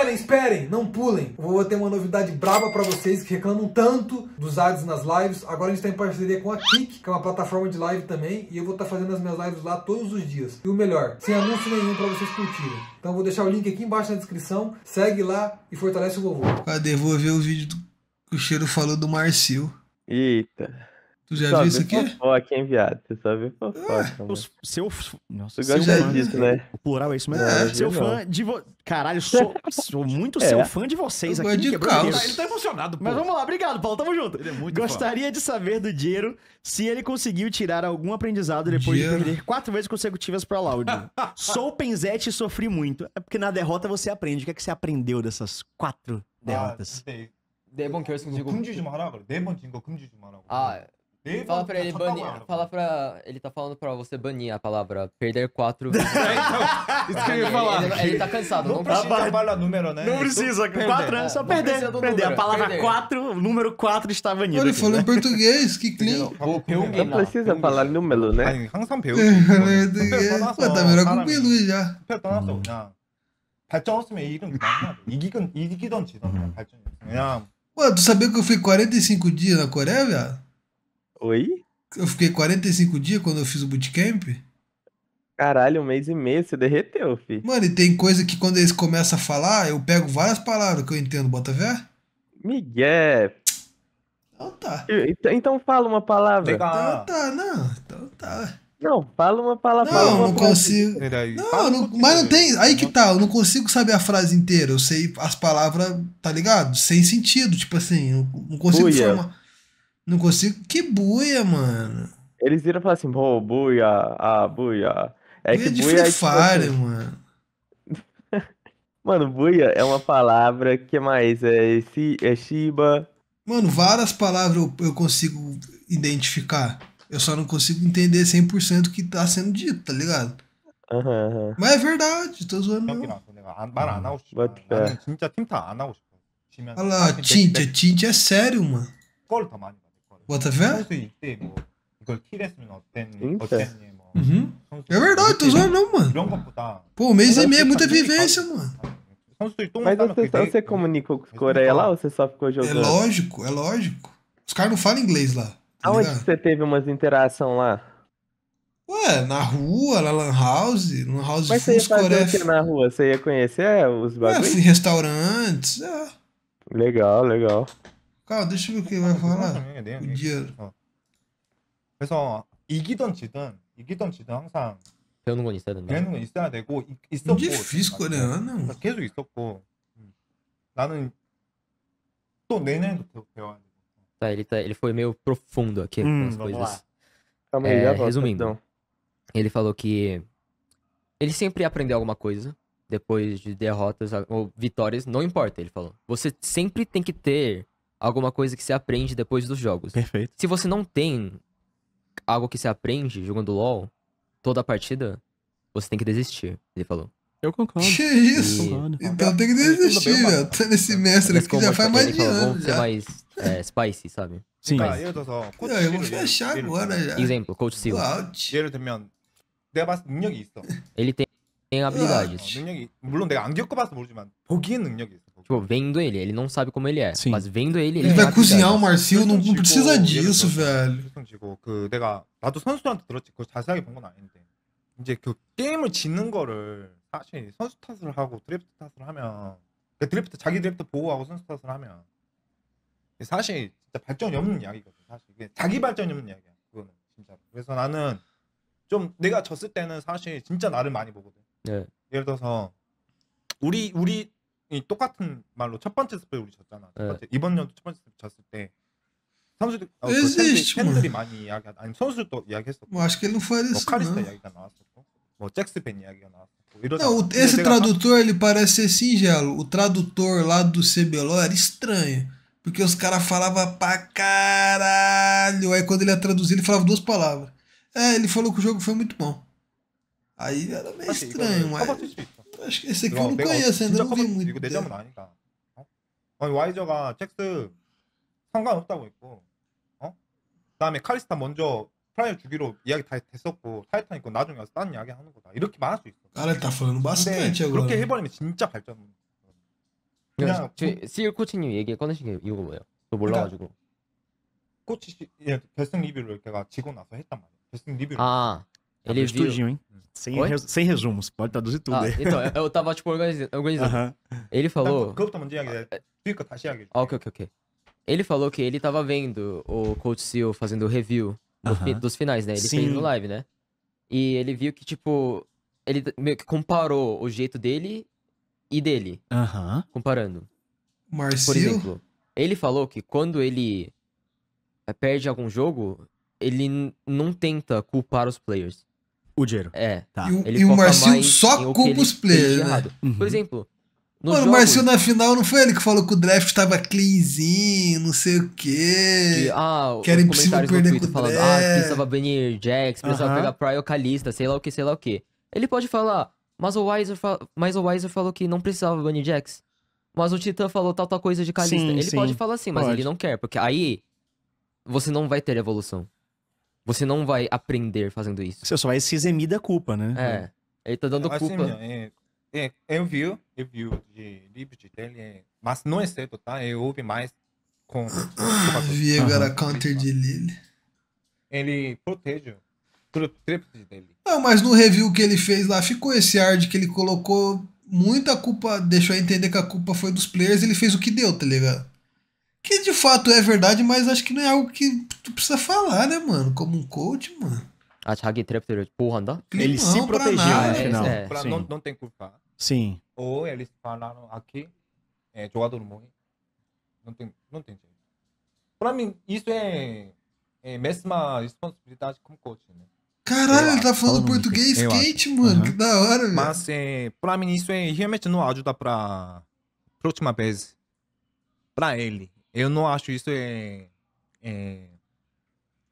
Esperem, esperem, não pulem. Vou ter uma novidade braba para vocês que reclamam tanto dos ads nas lives. Agora a gente está em parceria com a Kik, que é uma plataforma de live também, e eu vou estar tá fazendo as minhas lives lá todos os dias. E o melhor, sem anúncio nenhum para vocês curtirem. Então vou deixar o link aqui embaixo na descrição. Segue lá e fortalece o vovô. Cadê? Vou ver o vídeo do que o cheiro falou do Marcio. Eita. Tu já viu isso aqui? Fofoca, hein, viado? Você só viu ah, fofoca. Ah, seu. Nossa, tu seu fã, disso, né? O plural é isso mesmo. É, seu fã não. de. vocês, Caralho, sou, sou muito é. seu fã de vocês eu aqui. De caos. Ele tá emocionado, pô. Mas vamos lá, obrigado, Paulo. Tamo junto. É Gostaria fã. de saber do dinheiro se ele conseguiu tirar algum aprendizado depois de perder quatro vezes consecutivas pra Laudio. sou penzete e sofri muito. É porque na derrota você aprende. O que é que você aprendeu dessas quatro ah, derrotas? 네번 결승 지고 금지지 말아 그래. 네번 진거 금지지 말라고. 아, e fala pra ele banir. Palavra. Fala pra. Ele tá falando pra você banir a palavra perder quatro vezes. É, então, isso que eu ia falar. Ele, ele, tá cansado. Não, não precisa trabalhar trabalhar número, né? Não precisa. Quatro anos, é, só perder. Perder. A palavra perder. quatro, o número quatro está banido. Ele falou em português, que clean. Não precisa falar número, né? Pô, tá melhor com o Pelu já. Pô, tu sabia que eu fui 45 dias na Coreia, velho? Oi? Eu fiquei 45 dias quando eu fiz o bootcamp. Caralho, um mês e meio, você derreteu, filho. Mano, e tem coisa que quando eles começam a falar, eu pego várias palavras que eu entendo, bota vé? Miguel. Então tá. Então, então fala uma palavra. Legal. Então tá, não. Então tá. Não, fala uma palavra. Não, uma não consigo. Não, não, mas não tem. Aí que tá, eu não consigo saber a frase inteira. Eu sei as palavras, tá ligado? Sem sentido, tipo assim, não, não consigo Buia. formar. Não consigo. Que buia, mano. Eles viram e falaram assim, pô, buia, ah, buia. É buia que de buia é Free tipo assim, Fire, é, tipo, mano. mano, buia é uma palavra que é mais é, é Shiba. Mano, várias palavras eu, eu consigo identificar. Eu só não consigo entender 100% o que tá sendo dito, tá ligado? Uhum, Mas é verdade, tô zoando mesmo. Olha lá, Tintia, Tintia é sério, mano. Bota é assim, 수 uhum. É verdade, tô zoando não, mano. Pô, mês e meio é muita vivência, mano. Mas tá você, você né? comunicou com os Coreia lá ou você só ficou é jogando? É lógico, é lógico. Os caras não falam inglês lá. Tá Aonde você teve umas interação lá? Ué, na rua, na lan house, No house Mas você ia fazer Coreia. na rua? Você ia conhecer os bagulhos? É, em restaurantes, é. Legal, legal. Cara, deixa eu ver o que vai falar. o dinheiro. 그래서 이기던 지든 이기던 지든 항상 배우는 건 있어야 된다. 배우는 건 있어야 되고 있었고 Difícil assim, coreano. 계속 있었고 나는 또 내년도 배워야 Tá, ele, tá, ele foi meio profundo aqui com hum, as coisas. É, resumindo. Então. Ele falou que ele sempre aprendeu alguma coisa depois de derrotas ou vitórias, não importa, ele falou. Você sempre tem que ter alguma coisa que se aprende depois dos jogos. Perfeito. Se você não tem algo que se aprende jogando LoL toda a partida, você tem que desistir, ele falou. Eu concordo. Que isso? E... Então tem que desistir, velho. Tá nesse mestre aqui já faz mais de ano. Vamos ser mais é, spicy, sabe? Sim. Mas... Ah, eu, tô, eu vou fechar agora já. Exemplo, Coach Seal. 예를 들면 내가 Ele tem, tem habilidades. Tipo, vendo ele, ele não sabe como ele é. Sim. Mas vendo ele, ele. Ele vai cozinhar o Marcio, não, não precisa disso, velho. 지고 그 내가 나도 선수한테 들었지. 그걸 자세하게 본건 아닌데. 이제 그 게임을 짓는 거를 사실 선수 탓을 하고 드래프트 탓을 하면 그 드래프트 자기 드래프트 보호하고 선수 탓을 하면 사실 진짜 발전이 없는 이야기거든. 사실 이게 자기 발전이 없는 이야기야. 그거는 진짜. 그래서 나는 좀 내가 졌을 때는 사실 진짜 나를 많이 보거든. 네. 예를 들어서 우리 우리 이 똑같은 말로 첫 번째 스페 우리 졌잖아. 첫 번째, 이번 첫 번째 졌을 때 선수들 어, 그 팬들이 많이 아니 이야기했었고. 뭐, acho que ele não foi isso, 카리스타 이야기가 나왔었고. 뭐 잭스벤 이야기가 나왔었고. 이러다. Não, esse tradutor ele parece ser singelo. O tradutor lá do CBLO era estranho. Porque os caras falavam pra caralho. Aí quando ele ia traduzir, ele falava duas palavras. É, ele falou que o jogo foi muito bom. Aí era meio assim, estranho, mas. 아직 esse a q u 진짜 커버 이거 내 잘못 네. 아니까. 어? 아니 와이저가 잭스 상관없다고 했고, 어? 그다음에 카리스타 먼저 프라이 주기로 이야기 다 됐었고 타이탄 있고 나중에 와서 다른 이야기 하는 거다. 이렇게 말할 수 있어. Cara, ele tá f 그렇게 해버리면 진짜 발전. 그러니까 그냥 저희 뭐 c 코치님 얘기 꺼내신 게 이유가 뭐예요? 저 몰라가지고. 그러니까 코치 예, 결승 리뷰를 걔가 지고 나서 했단 말이야. 결승 리뷰아 Tá ele viu... estudinho, hein? Sem, res... sem resumos, pode traduzir tudo ah, aí. Então, eu tava, tipo, organizando. Uh -huh. Ele tá falou... Ah, é. tá, ah, ok, ok, ok. Ele falou que ele tava vendo o Coach Seal fazendo review uh -huh. fi... dos finais, né? Ele Sim. fez no live, né? E ele viu que, tipo, ele meio que comparou o jeito dele e dele. Aham. Uh -huh. Comparando. Marcio? Por exemplo, ele falou que quando ele eh, perde algum jogo, ele não tenta culpar os players. O dinheiro. É. Tá. E, o, ele e o Marcinho só culpa os players, né? Uhum. Por exemplo... Mano, jogos... o Marcinho na final não foi ele que falou que o draft tava cleanzinho, não sei o quê. ah, que era impossível perder com o falando, draft. Ah, precisava banir Jax, precisava uhum. pegar Prior Calista, sei lá o que, sei lá o que. Ele pode falar, mas o Wiser, fa... mas o Wiser falou que não precisava banir Jax. Mas o Titã falou tal, tal coisa de Calista. Sim, ele sim, pode falar assim, mas pode. ele não quer, porque aí você não vai ter evolução. Você não vai aprender fazendo isso. Você só vai se eximir da culpa, né? É. Ele tá dando culpa. Assim, é, é, é, eu vi, eu vi de Liberty dele, é, mas não é certo, tá? Eu ouvi mais com. Ah, com vi agora uhum. counter de Lily. Ele protege de dele. Não, ah, mas no review que ele fez lá, ficou esse ar de que ele colocou muita culpa, deixou a entender que a culpa foi dos players, ele fez o que deu, tá ligado? Que de fato é verdade, mas acho que não é algo que tu precisa falar, né, mano? Como um coach, mano. 아 자기 드래프트를 anda? Ele não, se protegeu no final. É, não, não tem culpa. Sim. Ou eles falaram aqui, é, jogador morre. Não tem, não tem jeito. Pra mim, isso é, é mesma responsabilidade como coach, né? Caralho, ele tá falando português skate, mano. Uhum. Que da hora, velho. Mas é, pra mim isso é, realmente não ajuda pra próxima vez. Pra ele. Eu não acho isso é, é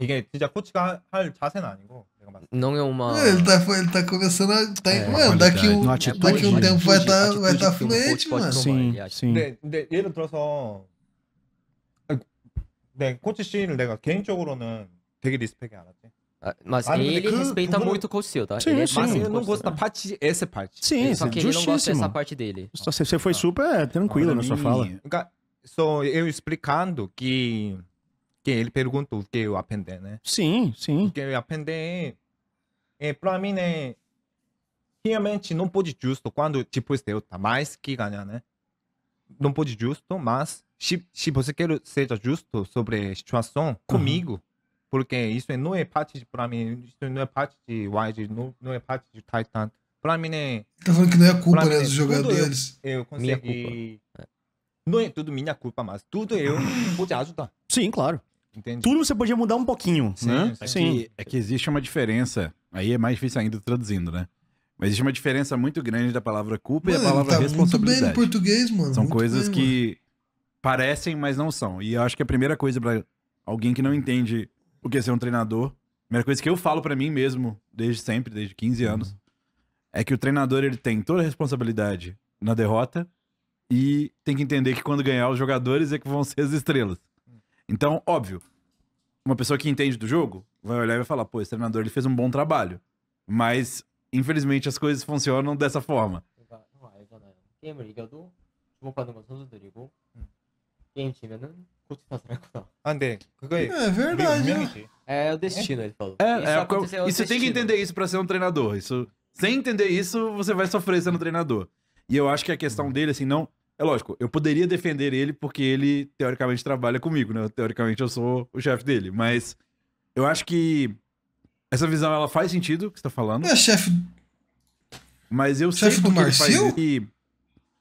이게 진짜 코치가 할 자세는 아니고 내가 봤을 때. Não é uma. Ele tá, ele tá começando a. Tá, é, mano, daqui um, atitude, daqui um tempo vai estar tá, vai tá fluente, mano. Sim, sim. 근데, 근데 예를 들어서 네, 코치 씨를 내가 개인적으로는 되게 리스펙이 안 하지. Mas ah, ele que... respeita que... muito o Coach Silda. Sim, ele, sim. Mas ele não gosta da parte, essa parte. Sim, Só que ele não gosta dessa parte dele. Você foi super tranquilo ah, na sua fala. 그러니까, sou eu explicando que que ele perguntou o que eu aprendi, né? Sim, sim. O que eu aprendi é para mim né realmente não pode justo quando tipo eu tá mais que ganhar, né? Não pode justo, mas se, se você quer seja justo sobre a situação comigo, uhum. porque isso não é parte de para mim, isso não é parte de Wide, não, não é parte de Titan. Para mim né. Tá falando que não é culpa né, dos jogadores. Eu, eu consegui não é tudo minha culpa, mas tudo eu pude ajudar. Sim, claro. Entende? Tudo você podia mudar um pouquinho, sim, né? É sim. Que, é que existe uma diferença. Aí é mais difícil ainda traduzindo, né? Mas existe uma diferença muito grande da palavra culpa mano, e da palavra tá responsabilidade. Muito bem no português, mano. São muito coisas bem, que mano. parecem, mas não são. E eu acho que a primeira coisa para alguém que não entende o que é ser um treinador, a primeira coisa que eu falo para mim mesmo desde sempre, desde 15 anos, uhum. é que o treinador ele tem toda a responsabilidade na derrota e tem que entender que quando ganhar, os jogadores é que vão ser as estrelas. Então, óbvio, uma pessoa que entende do jogo vai olhar e vai falar: pô, esse treinador ele fez um bom trabalho. Mas, infelizmente, as coisas funcionam dessa forma. André, é, verdade. Né? É, é o destino, ele falou. É, é, e você destino. tem que entender isso para ser um treinador. Isso, sem entender isso, você vai sofrer sendo treinador. E eu acho que a questão dele, assim, não. É lógico, eu poderia defender ele porque ele, teoricamente, trabalha comigo, né? Teoricamente, eu sou o chefe dele. Mas eu acho que essa visão, ela faz sentido, que você tá falando. É chefe... Mas eu chefe sei porque do Marcio? ele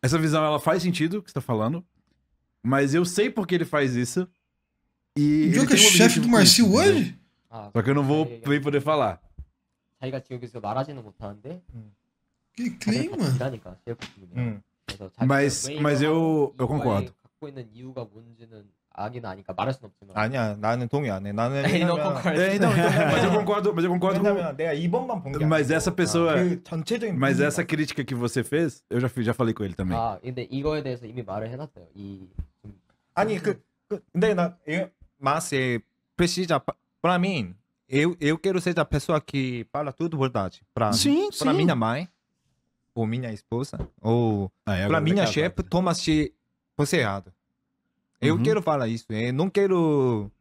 Essa visão, ela faz sentido, que você tá falando. Mas eu sei porque ele faz isso. E... O que é chefe do Marcio isso, hoje? Ah, Só que eu não vou bem é, é, é. poder falar. Né? Que clima? 여기서 mas mas eu eu concordo. 아긴 아니까 말할 순 없지만. 아니야, 나는 동의 안 나는 왜냐면- concord. 네, então, então, mas eu concordo, mas 내가 이번만 본 Mas essa pessoa, 그 é- 전체적인 mas essa crítica que você fez, eu já já falei com ele também. 아 근데 이거에 대해서 이미 말을 해놨어요. 이 아니 그, 그 근데 나 mas é, precisa pa- mim eu eu quero ser a pessoa que fala tudo verdade pra Sim, sim. minha mãe por minha esposa ou ah, é para minha é chefe, se você é errado. Eu uhum. quero falar isso. Eu não quero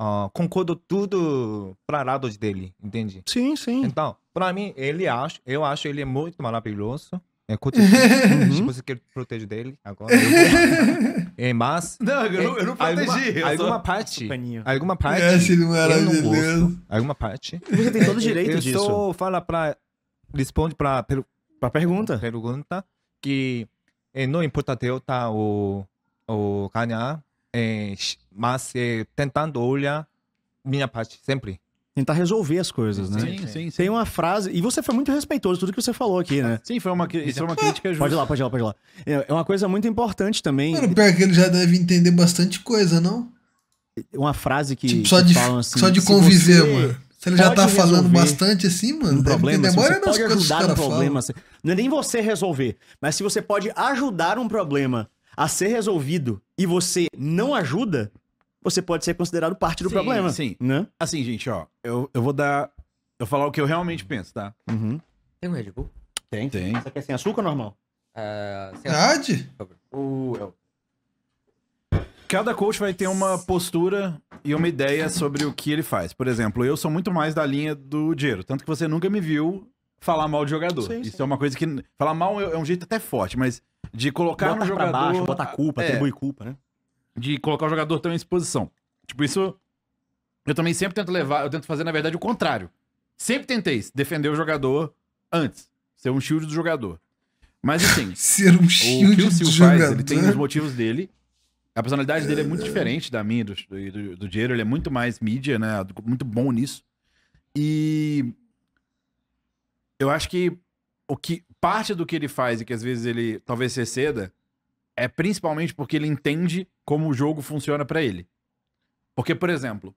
uh, concordo tudo para lado dele, entende? Sim, sim. Então, para mim, ele acho, eu acho ele é muito maravilhoso. É, uhum. Se você quer proteger dele agora. é, mas. Não, eu não, eu não é, protegi. Alguma, parte. Alguma parte. É, não era eu não gosto. Alguma parte. Você tem todo o direito eu disso. Eu só fala pra. Responde pra, para pergunta. Pergunta que é, não importa eu tá o, o ganhar, eh, é, mas é, tentando olhar minha parte sempre. Tentar resolver as coisas, né? Sim, sim, sim. Tem uma frase. E você foi muito respeitoso, tudo que você falou aqui, né? Sim, foi uma, isso foi uma crítica justa. Pode ir lá, pode ir lá, pode ir lá. É, é uma coisa muito importante também. Mano, pior que ele já deve entender bastante coisa, não? Uma frase que. Tipo, só, de, falam assim, só de conviver, você... mano se ele já tá falando bastante assim, mano, um problema, assim, demora se você pode ajudar um problema. Falam. Assim. Não é nem você resolver, mas se você pode ajudar um problema a ser resolvido e você não ajuda, você pode ser considerado parte do sim, problema. Sim. Né? Assim, gente, ó, eu, eu vou dar. Eu vou falar o que eu realmente penso, tá? Uhum. Tem um Red Bull? Tem. Tem. Você quer é sem açúcar ou normal? Uh, sem açúcar. Verdade? O. Eu... É Cada coach vai ter uma postura e uma ideia sobre o que ele faz. Por exemplo, eu sou muito mais da linha do dinheiro. Tanto que você nunca me viu falar mal de jogador. Sim, Isso sim. é uma coisa que. Falar mal é um jeito até forte, mas de colocar bota um jogador. Baixo, bota culpa, é, atribui culpa, né? De colocar o jogador também em exposição. Tipo, isso. Eu também sempre tento levar. Eu tento fazer, na verdade, o contrário. Sempre tentei defender o jogador antes. Ser um shield do jogador. Mas assim. Ser um shield o que o Sil faz, jogador. ele tem os motivos dele. A personalidade dele é muito é. diferente da minha, do, do, do Ele é muito mais mídia, né? Muito bom nisso. E. Eu acho que o que parte do que ele faz e que às vezes ele talvez se exceda é principalmente porque ele entende como o jogo funciona para ele. Porque, por exemplo,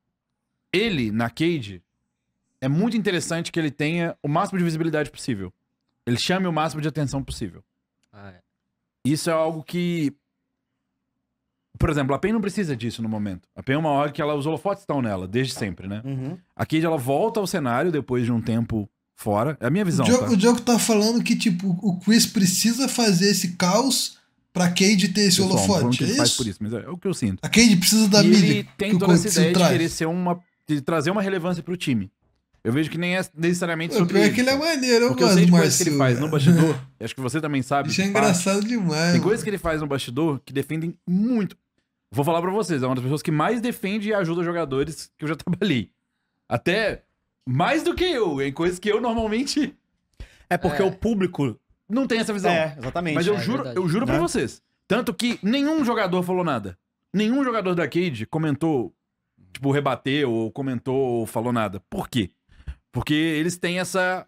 ele na Cade é muito interessante que ele tenha o máximo de visibilidade possível. Ele chame o máximo de atenção possível. Ah, é. Isso é algo que por exemplo, a PEN não precisa disso no momento. A PEN é uma org que ela, os holofotes estão nela, desde sempre, né? Uhum. A Cade, ela volta ao cenário depois de um tempo fora. É a minha visão. O Diogo, tá? O Diogo tá falando que, tipo, o Chris precisa fazer esse caos pra Cade ter esse Pessoal, holofote. É isso? Faz por isso, mas é, é o que eu sinto. A Cade precisa da e mídia. Ele tem toda essa ideia traz. de querer ser uma. de trazer uma relevância pro time. Eu vejo que nem é necessariamente é, sobre eu ele. É que ele é maneiro, eu gosto eu sei coisas que ele faz no bastidor. acho que você também sabe. Isso é engraçado faz. demais. Tem mano. coisas que ele faz no bastidor que defendem muito. Vou falar para vocês, é uma das pessoas que mais defende e ajuda jogadores que eu já trabalhei. Até mais do que eu, em coisas que eu normalmente. É porque é. o público. Não tem essa visão. É, exatamente. Mas eu é, é juro, eu juro né? pra vocês. Tanto que nenhum jogador falou nada. Nenhum jogador da Cade comentou, tipo, rebateu, ou comentou, ou falou nada. Por quê? Porque eles têm essa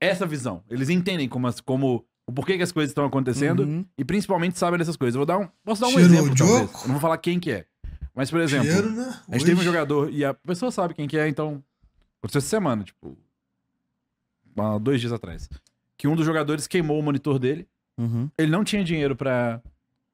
essa visão. Eles entendem como, como o porquê que as coisas estão acontecendo uhum. e principalmente sabem dessas coisas. Eu vou dar um, posso dar um Cheiro exemplo, talvez. Eu não vou falar quem que é. Mas, por exemplo, né? a gente teve um jogador e a pessoa sabe quem que é, então aconteceu essa semana, tipo, dois dias atrás, que um dos jogadores queimou o monitor dele. Uhum. Ele não tinha dinheiro para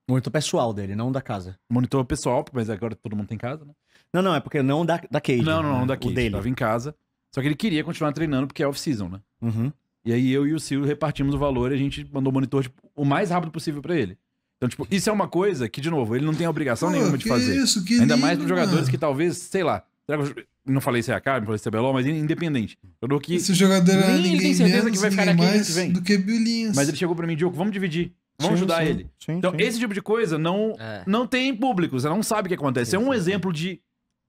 Monitor pessoal dele, não da casa. Monitor pessoal, mas agora todo mundo tem casa, né? Não, não, é porque não da, da Cage. Não, não, não, né? da Cage. O dele. Tava em casa. Só que ele queria continuar treinando porque é off-season, né? Uhum. E aí eu e o Ciro repartimos o valor e a gente mandou o monitor tipo, o mais rápido possível para ele. Então, tipo, isso é uma coisa que, de novo, ele não tem obrigação Pô, nenhuma de fazer. Isso, que Ainda lindo, mais para jogadores que talvez, sei lá, não falei se é a Carmen, falei se é Belol, mas independente. Jogador que Esse jogador é nem ele tem certeza menos, que vai ficar naquele mais que vem. do que Bilinhas. Mas ele chegou para mim, Diogo, vamos dividir. Vamos sim, ajudar sim, ele. Sim, então, esse tipo de coisa não, é. não tem público, você não sabe o que acontece. É um exemplo de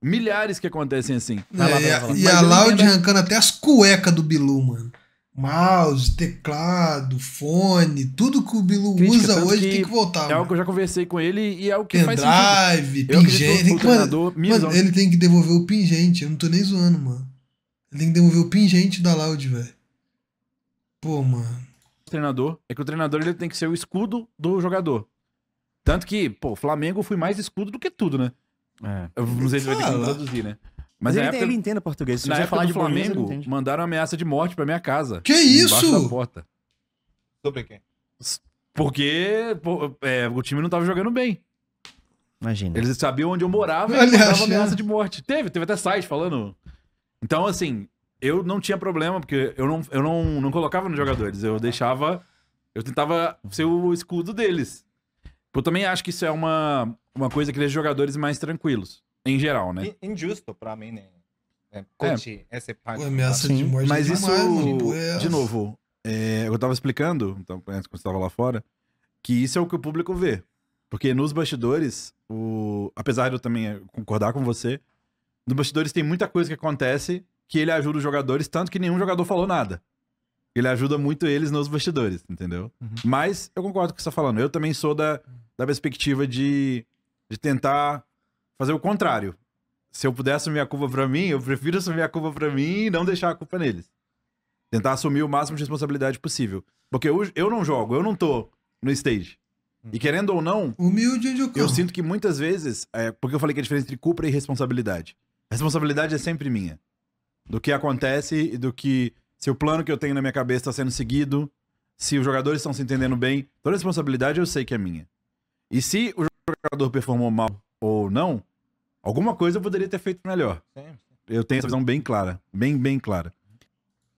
milhares que acontecem assim. É, lá, e a, e a Loud arrancando até as cuecas do Bilu, mano mouse, teclado, fone, tudo que o Bilu Crítica, usa hoje que tem que voltar. É mano. algo que eu já conversei com ele e é o que Pendrive, faz sentido. pingente. Eu treinador, mano, mano, ele tem que devolver o pingente, eu não tô nem zoando, mano. Ele tem que devolver o pingente da Loud, velho. Pô, mano. O treinador, é que o treinador ele tem que ser o escudo do jogador. Tanto que, pô, Flamengo foi mais escudo do que tudo, né? É. Eu não sei se vai ter que traduzir, né? Mas ele, época, ele, entende português. Se na você falar de Flamengo, Flamengo mandaram ameaça de morte pra minha casa. Que isso? Da porta. Sobre quem? Porque é, o time não tava jogando bem. Imagina. Eles sabiam onde eu morava e mandavam ameaça de morte. Teve, teve até site falando. Então, assim, eu não tinha problema, porque eu não, eu não, não colocava nos jogadores. Eu deixava. Eu tentava ser o escudo deles. Eu também acho que isso é uma, uma coisa que deixa jogadores mais tranquilos. Em geral, né? Injusto para mim, né? É, é. essa parte. Ameaça de morte Mas é isso, é. de novo, é, eu tava explicando, então, antes quando você tava lá fora, que isso é o que o público vê. Porque nos bastidores, o... apesar de eu também é, concordar com você, nos bastidores tem muita coisa que acontece que ele ajuda os jogadores, tanto que nenhum jogador falou nada. Ele ajuda muito eles nos bastidores, entendeu? Uhum. Mas eu concordo com o que você tá falando. Eu também sou da, da perspectiva de, de tentar fazer o contrário. Se eu puder assumir a culpa para mim, eu prefiro assumir a culpa para mim e não deixar a culpa neles. Tentar assumir o máximo de responsabilidade possível. Porque eu, eu não jogo, eu não tô no stage. E querendo ou não, Humilde de eu sinto que muitas vezes, é, porque eu falei que a é diferença entre culpa e responsabilidade. A responsabilidade é sempre minha. Do que acontece e do que. Se o plano que eu tenho na minha cabeça está sendo seguido, se os jogadores estão se entendendo bem, toda a responsabilidade eu sei que é minha. E se o jogador performou mal, ou não, alguma coisa eu poderia ter feito melhor. Eu tenho essa visão bem clara, bem, bem clara.